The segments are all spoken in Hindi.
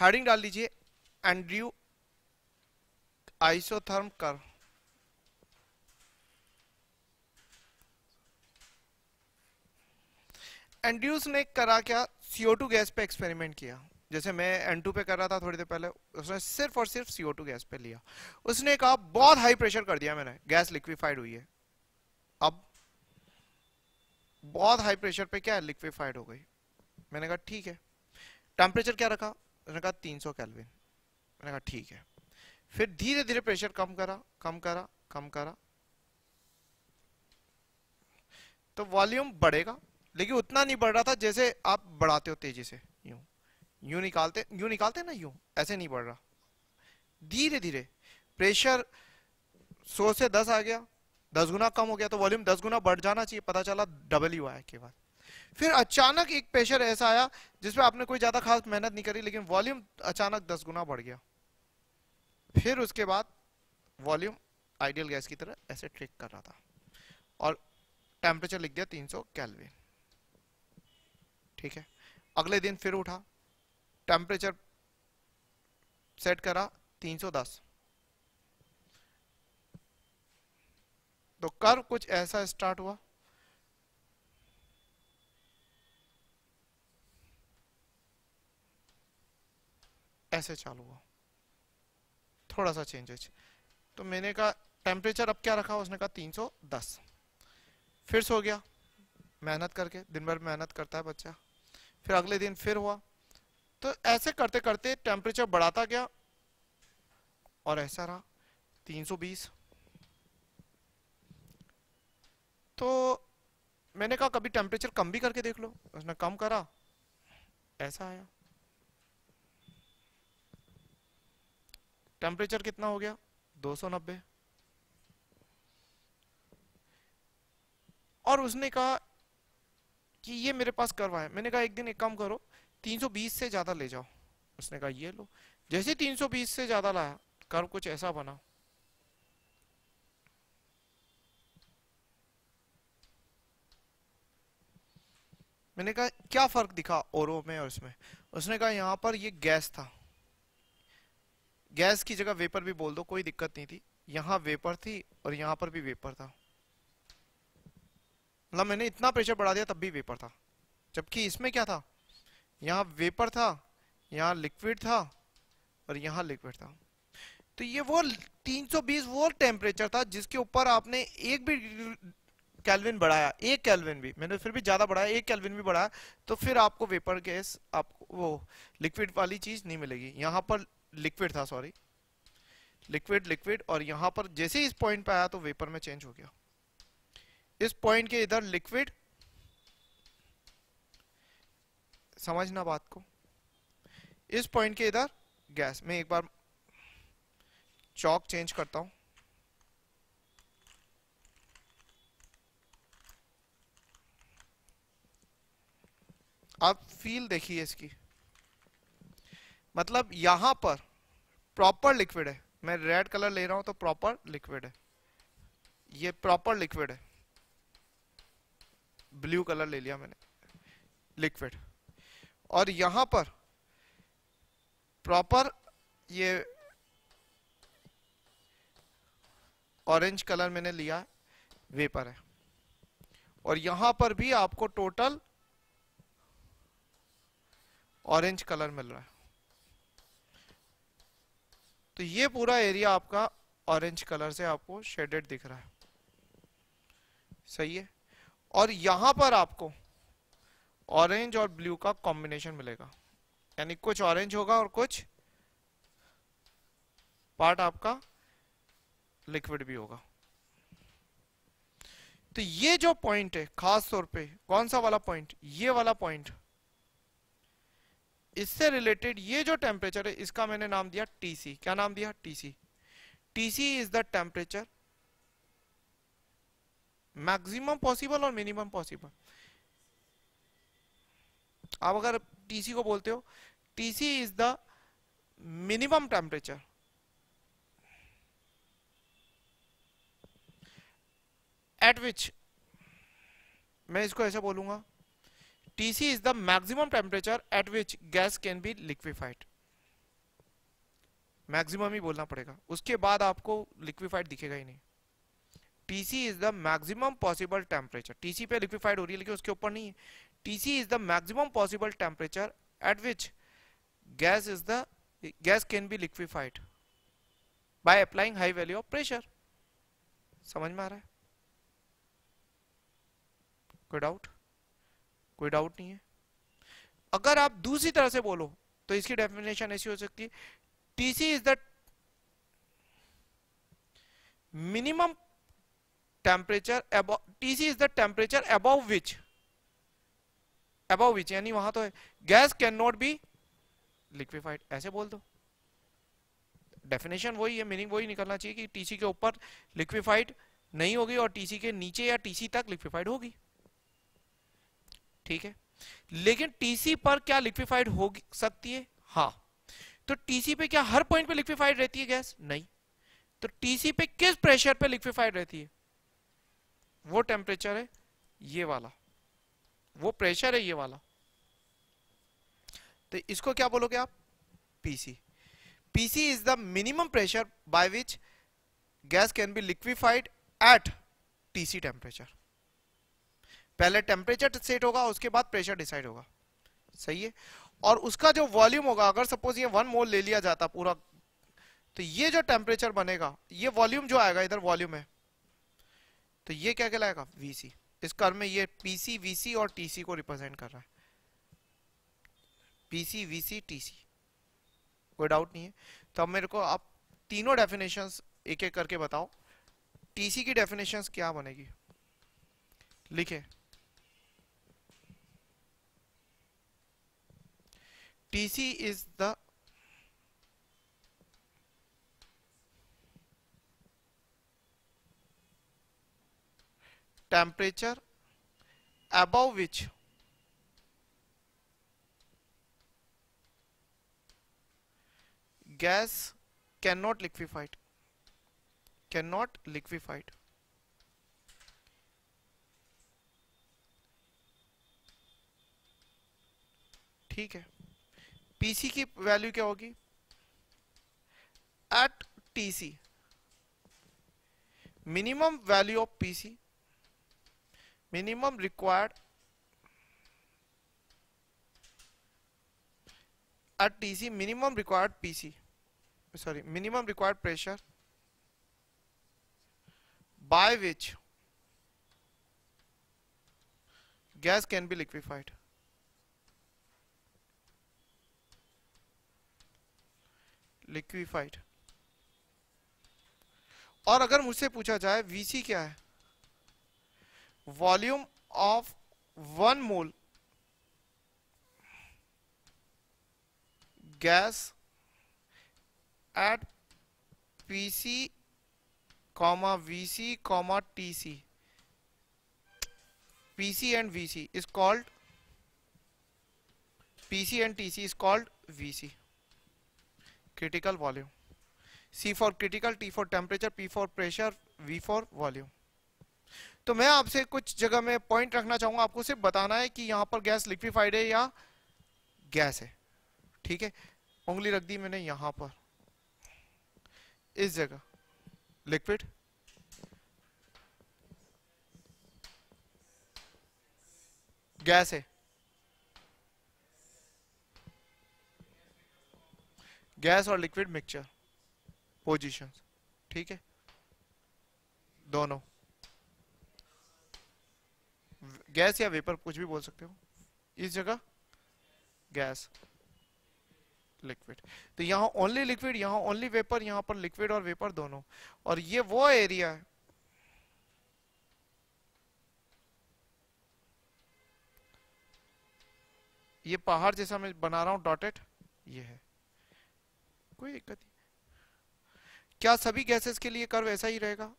हेडिंग डाल दीजिए एंड्रयू आइसोथर्म कर एंड्रयूस ने करा क्या CO2 गैस पे एक्सपेरिमेंट किया जैसे मैं N2 पे कर रहा था थोड़ी देर पहले उसने सिर्फ और सिर्फ CO2 गैस पे लिया उसने कहा बहुत हाई प्रेशर कर दिया मैंने गैस लिक्विफाइड हुई है अब बहुत हाई प्रेशर पे क्या है लिक्विफाइड हो गई मैंने कहा ठीक है टेम्परेचर क्या रखा उसने कहा 300 सौ कैलविन मैंने कहा ठीक है फिर धीरे धीरे प्रेशर कम करा कम करा कम करा तो वॉल्यूम बढ़ेगा लेकिन उतना नहीं बढ़ रहा था जैसे आप बढ़ाते हो तेजी से यूं यूं निकालते यूं निकालते ना यूं ऐसे नहीं बढ़ रहा धीरे धीरे प्रेशर 100 से 10 आ गया 10 गुना कम हो गया तो वॉल्यूम 10 गुना बढ़ जाना चाहिए पता चला डबल ही हुआ है केवल फिर अचानक एक प्रेशर ऐसा आया जिसमें आपने कोई ज्यादा खास मेहनत नहीं करी लेकिन वॉल्यूम अचानक दस गुना बढ़ गया फिर उसके बाद वॉल्यूम आइडियल गैस की तरह ऐसे ट्रिक कर रहा था और टेम्परेचर लिख दिया 300 सौ कैलविन ठीक है अगले दिन फिर उठा टेम्परेचर सेट करा 310 तो कर्व कुछ ऐसा स्टार्ट हुआ ऐसे चालू हो थोड़ा सा चेंजेस तो मैंने कहा टेम्परेचर अब क्या रखा उसने कहा 310 फिर सो गया मेहनत करके दिन भर मेहनत करता है बच्चा फिर अगले दिन फिर हुआ तो ऐसे करते करते टेम्परेचर बढ़ाता गया और ऐसा रहा 320 तो मैंने कहा कभी टेम्परेचर कम भी करके देख लो उसने कम करा ऐसा आया टेम्परेचर कितना हो गया 290 और उसने कहा कि ये मेरे पास करवा है मैंने कहा एक दिन एक काम करो 320 से ज्यादा ले जाओ उसने कहा ये लो जैसे 320 से ज्यादा लाया कर्व कुछ ऐसा बना मैंने कहा क्या फर्क दिखा ओरो में और इसमें उसने कहा यहां पर ये गैस था गैस की जगह वेपर भी बोल दो कोई दिक्कत नहीं थी यहाँ वेपर थी और यहाँ पर भी वेपर था मतलब मैंने इतना प्रेशर बढ़ा दिया तब भी वेपर था जबकि इसमें क्या था यहाँ वेपर था यहाँ लिक्विड था और यहाँ लिक्विड था तो ये वो 320 वो टेम्परेचर था जिसके ऊपर आपने एक भी कैलविन बढ़ाया एक कैलविन भी मैंने फिर भी ज्यादा बढ़ाया एक कैलविन भी बढ़ाया तो फिर आपको वेपर गैस आपको वो लिक्विड वाली चीज नहीं मिलेगी यहाँ पर लिक्विड था सॉरी लिक्विड लिक्विड और यहां पर जैसे इस पॉइंट पे आया तो वेपर में चेंज हो गया इस पॉइंट के इधर लिक्विड समझना बात को इस पॉइंट के इधर गैस मैं एक बार चौक चेंज करता हूं आप फील देखिए इसकी मतलब यहां पर प्रॉपर लिक्विड है मैं रेड कलर ले रहा हूं तो प्रॉपर लिक्विड है ये प्रॉपर लिक्विड है ब्लू कलर ले लिया मैंने लिक्विड और यहां पर प्रॉपर ये ऑरेंज कलर मैंने लिया वेपर है और यहां पर भी आपको टोटल ऑरेंज कलर मिल रहा है तो ये पूरा एरिया आपका ऑरेंज कलर से आपको शेडेड दिख रहा है सही है और यहां पर आपको ऑरेंज और ब्लू का कॉम्बिनेशन मिलेगा यानी कुछ ऑरेंज होगा और कुछ पार्ट आपका लिक्विड भी होगा तो ये जो पॉइंट है खास तौर पे कौन सा वाला पॉइंट ये वाला पॉइंट इससे रिलेटेड ये जो टेम्परेचर है इसका मैंने नाम दिया टीसी क्या नाम दिया TC TC is the temperature maximum possible और मिनिमम पॉसिबल आप अगर टीसी को बोलते हो TC is the minimum temperature at which मैं इसको ऐसा बोलूंगा TC is the maximum temperature at which gas can be liquefied. Maximum ही बोलना पड़ेगा उसके बाद आपको लिक्विफाइड दिखेगा ही नहीं TC is the maximum possible temperature TC पे लिक्विफाइड हो रही है लेकिन उसके ऊपर नहीं है TC is the maximum possible temperature at which gas is the gas can be liquefied by applying high value of pressure समझ में आ रहा है कोई डाउट कोई डाउट नहीं है अगर आप दूसरी तरह से बोलो तो इसकी डेफिनेशन ऐसी हो सकती है TC is the minimum temperature अब TC is the temperature above which above which यानी वहां तो है gas can not be liquefied ऐसे बोल दो डेफिनेशन वही है मीनिंग वही निकलना चाहिए कि टीसी के ऊपर लिक्विफाइड नहीं होगी और टीसी के नीचे या टीसी तक लिक्विफाइड होगी ठीक है लेकिन टीसी पर क्या लिक्विफाइड हो सकती है हा तो टीसी पे क्या हर पॉइंट पे लिक्विफाइड रहती है गैस नहीं तो टीसी पे किस प्रेशर पे लिक्विफाइड रहती है वो टेम्परेचर है ये वाला वो प्रेशर है ये वाला तो इसको क्या बोलोगे आप PC PC is the minimum pressure by which gas can be liquefied at TC temperature पहले टेम्परेचर सेट होगा उसके बाद प्रेशर डिसाइड होगा सही है और उसका जो वॉल्यूम होगा अगर सपोज ये वन मोल ले लिया जाता पूरा तो ये जो टेम्परेचर बनेगा ये वॉल्यूम जो आएगा इधर वॉल्यूम है तो ये क्या कहलाएगा वीसी इस कर में ये पीसी वीसी और टीसी को रिप्रेजेंट कर रहा है पीसी वीसी टीसी कोई डाउट नहीं है तो अब मेरे को आप तीनों डेफिनेशंस एक एक करके बताओ टीसी की डेफिनेशंस क्या बनेगी लिखे PC is the temperature above which gas cannot liquefied cannot liquefied ठीक है पीसी की वैल्यू क्या होगी at TC minimum value of PC minimum required at TC minimum required PC sorry minimum required pressure by which gas can be liquefied liquefied और अगर मुझसे पूछा जाए वीसी क्या है volume of one mole gas at PC comma VC comma TC PC and VC is called PC and TC is called VC critical volume C for critical T for temperature P for pressure V for volume तो मैं आपसे कुछ जगह में पॉइंट रखना चाहूंगा आपको सिर्फ बताना है कि यहां पर गैस लिक्विफाइड है या गैस है ठीक है उंगली रख दी मैंने यहां पर इस जगह लिक्विड गैस है गैस और लिक्विड मिक्सचर पोजिशन ठीक है दोनों गैस या वेपर कुछ भी बोल सकते हो इस जगह गैस लिक्विड तो यहां ओनली लिक्विड यहां ओनली वेपर यहां पर लिक्विड और वेपर दोनों और ये वो एरिया है ये पहाड़ जैसा मैं बना रहा हूं डॉटेड ये है कोई दिक्कत नहीं क्या सभी गैसेस के लिए कर्व ऐसा ही रहेगा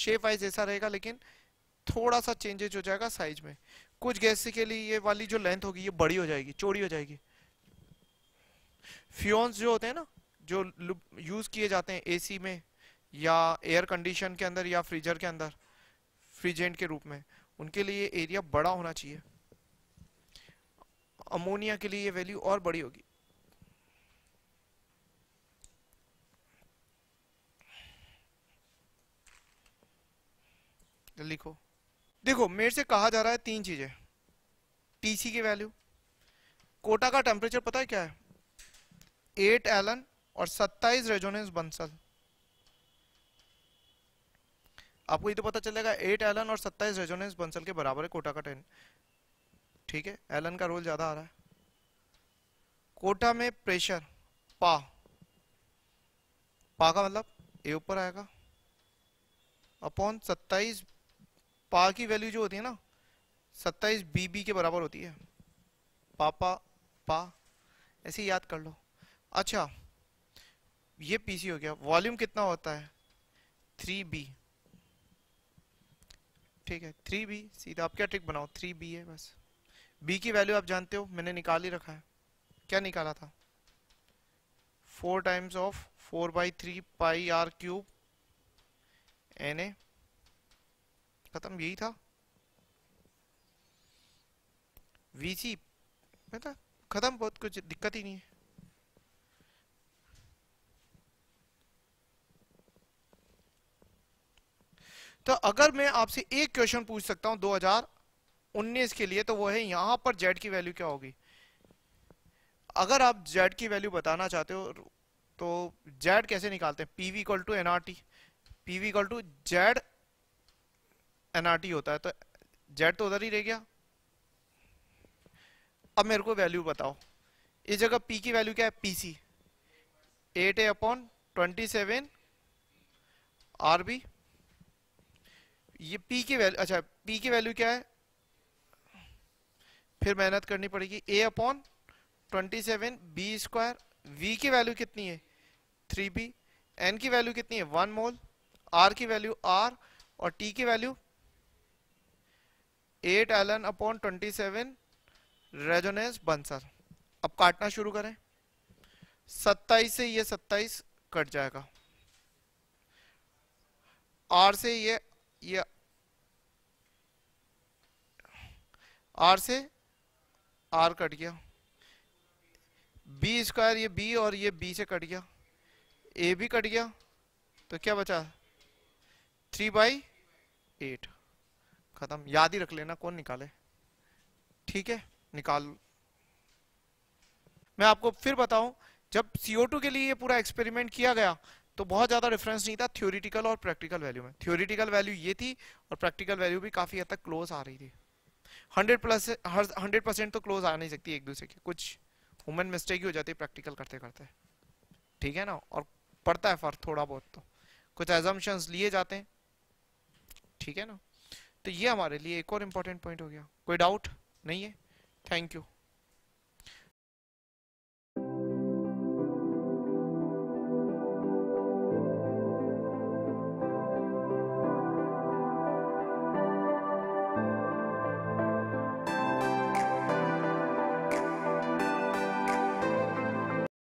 शेप वाइज ऐसा रहेगा लेकिन थोड़ा सा चेंजेज हो जाएगा साइज में कुछ गैस के लिए ये वाली जो लेंथ होगी ये बड़ी हो जाएगी चौड़ी हो जाएगी फ्यून्स जो होते हैं ना जो यूज किए जाते हैं एसी में या एयर कंडीशन के अंदर या फ्रीजर के अंदर फ्रीजेंट के रूप में उनके लिए एरिया बड़ा होना चाहिए अमोनिया के लिए ये वैल्यू और बड़ी होगी लिखो देखो मेरे से कहा जा रहा है तीन चीजें टीसी की वैल्यू कोटा का टेम्परेचर पता है क्या है एट एलन और सत्ताईस रेजोनेंस बंसल आपको ये तो पता चलेगा एट एलन और सत्ताईस रेजोनेंस बंसल के बराबर है कोटा का टेन ठीक है एलन का रोल ज्यादा आ रहा है कोटा में प्रेशर पा पा का मतलब ए ऊपर आएगा अपॉन सत्ताईस पा की वैल्यू जो होती है ना सत्ताईस बीबी के बराबर होती है पापा पा ऐसे याद कर लो अच्छा ये पीसी हो गया वॉल्यूम कितना होता है थ्री बी ठीक है थ्री बी सीधा आप क्या ट्रिक बनाओ थ्री बी है बस बी की वैल्यू आप जानते हो मैंने निकाल ही रखा है क्या निकाला था four times of four by three pi r cube n a खत्म यही था वीसी पता खत्म बहुत कुछ दिक्कत ही नहीं है तो अगर मैं आपसे एक क्वेश्चन पूछ सकता हूं 2019 के लिए तो वो है यहां पर जेड की वैल्यू क्या होगी अगर आप जेड की वैल्यू बताना चाहते हो तो जेड कैसे निकालते हैं PV equal to NRT PV equal to Z NRT होता है तो जेड तो उधर ही रह गया अब मेरे को वैल्यू बताओ इस जगह पी की वैल्यू क्या है PC at a upon twenty seven R B ये पी की वैल्यू अच्छा पी की वैल्यू क्या है फिर मेहनत करनी पड़ेगी a upon twenty seven B square V की वैल्यू कितनी है थ्री बी एन की वैल्यू कितनी है वन मोल आर की वैल्यू आर और टी की वैल्यू एट एलन अपॉन ट्वेंटी सेवन रेजोनेस बंसर अब काटना शुरू करें सत्ताईस से ये सत्ताईस कट जाएगा आर से ये ये आर से आर कट गया बी स्क्वायर ये बी और ये बी से कट गया ए भी कट गया तो क्या बचा थ्री बाई एट खत्म याद ही रख लेना कौन निकाले ठीक है निकाल मैं आपको फिर बताऊं जब CO2 के लिए ये पूरा एक्सपेरिमेंट किया गया तो बहुत ज्यादा डिफरेंस नहीं था थ्योरिटिकल और प्रैक्टिकल वैल्यू में थ्योरिटिकल वैल्यू ये थी और प्रैक्टिकल वैल्यू भी काफी हद तक क्लोज आ रही थी 100 प्लस हर हंड्रेड परसेंट तो क्लोज आ नहीं सकती एक दूसरे की कुछ ह्यूमन मिस्टेक ही हो जाती है प्रैक्टिकल करते करते ठीक है ना और पड़ता है फर्क थोड़ा बहुत तो कुछ एजम्पन्स लिए जाते हैं ठीक है ना तो ये हमारे लिए एक और इम्पोर्टेंट पॉइंट हो गया कोई डाउट नहीं है थैंक यू